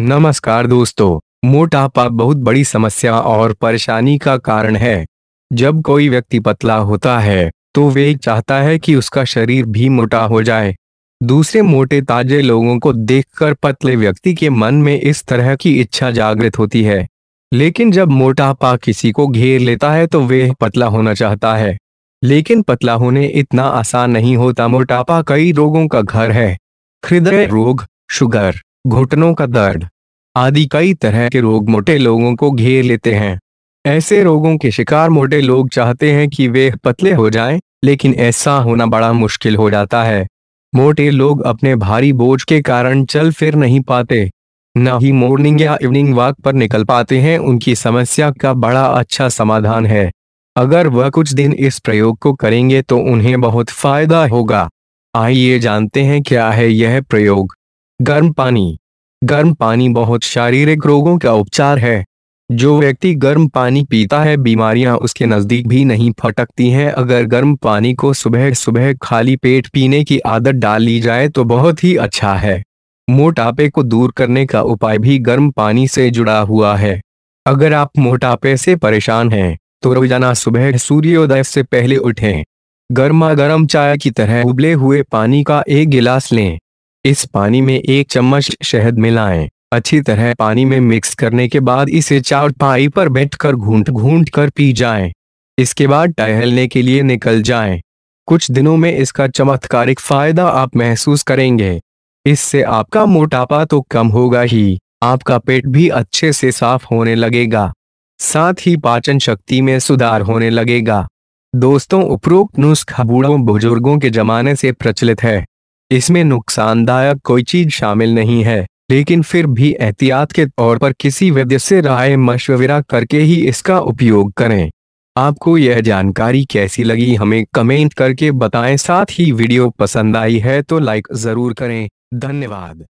नमस्कार दोस्तों मोटापा बहुत बड़ी समस्या और परेशानी का कारण है जब कोई व्यक्ति पतला होता है तो वे चाहता है कि उसका शरीर भी मोटा हो जाए दूसरे मोटे ताजे लोगों को देखकर पतले व्यक्ति के मन में इस तरह की इच्छा जागृत होती है लेकिन जब मोटापा किसी को घेर लेता है तो वे पतला होना चाहता है लेकिन पतला होने इतना आसान नहीं होता मोटापा कई रोगों का घर है हृदय रोग शुगर घुटनों का दर्द आदि कई तरह के रोग मोटे लोगों को घेर लेते हैं ऐसे रोगों के शिकार मोटे लोग चाहते हैं कि वे पतले हो जाएं, लेकिन ऐसा होना बड़ा मुश्किल हो जाता है मोटे लोग अपने भारी बोझ के कारण चल फिर नहीं पाते न ही मॉर्निंग या इवनिंग वॉक पर निकल पाते हैं उनकी समस्या का बड़ा अच्छा समाधान है अगर वह कुछ दिन इस प्रयोग को करेंगे तो उन्हें बहुत फायदा होगा आइए जानते हैं क्या है यह प्रयोग गर्म पानी गर्म पानी बहुत शारीरिक रोगों का उपचार है जो व्यक्ति गर्म पानी पीता है बीमारियां उसके नज़दीक भी नहीं फटकती हैं अगर गर्म पानी को सुबह सुबह खाली पेट पीने की आदत डाल ली जाए तो बहुत ही अच्छा है मोटापे को दूर करने का उपाय भी गर्म पानी से जुड़ा हुआ है अगर आप मोटापे से परेशान हैं तो रोजाना सुबह सूर्योदय से पहले उठें गर्मा गर्म चाय की तरह उबले हुए पानी का एक गिलास लें इस पानी में एक चम्मच शहद मिलाएं। अच्छी तरह पानी में मिक्स करने के बाद इसे पाई पर बैठकर घूंट घूंट कर पी जाएं। इसके बाद टहलने के लिए निकल जाएं। कुछ दिनों में इसका चमत्कारिक फायदा आप महसूस करेंगे इससे आपका मोटापा तो कम होगा ही आपका पेट भी अच्छे से साफ होने लगेगा साथ ही पाचन शक्ति में सुधार होने लगेगा दोस्तों उपरोक्त नुस्खा बूढ़ों बुजुर्गों के जमाने से प्रचलित है इसमें नुकसानदायक कोई चीज शामिल नहीं है लेकिन फिर भी एहतियात के तौर पर किसी वैद्य से राय मशविरा करके ही इसका उपयोग करें आपको यह जानकारी कैसी लगी हमें कमेंट करके बताएं साथ ही वीडियो पसंद आई है तो लाइक ज़रूर करें धन्यवाद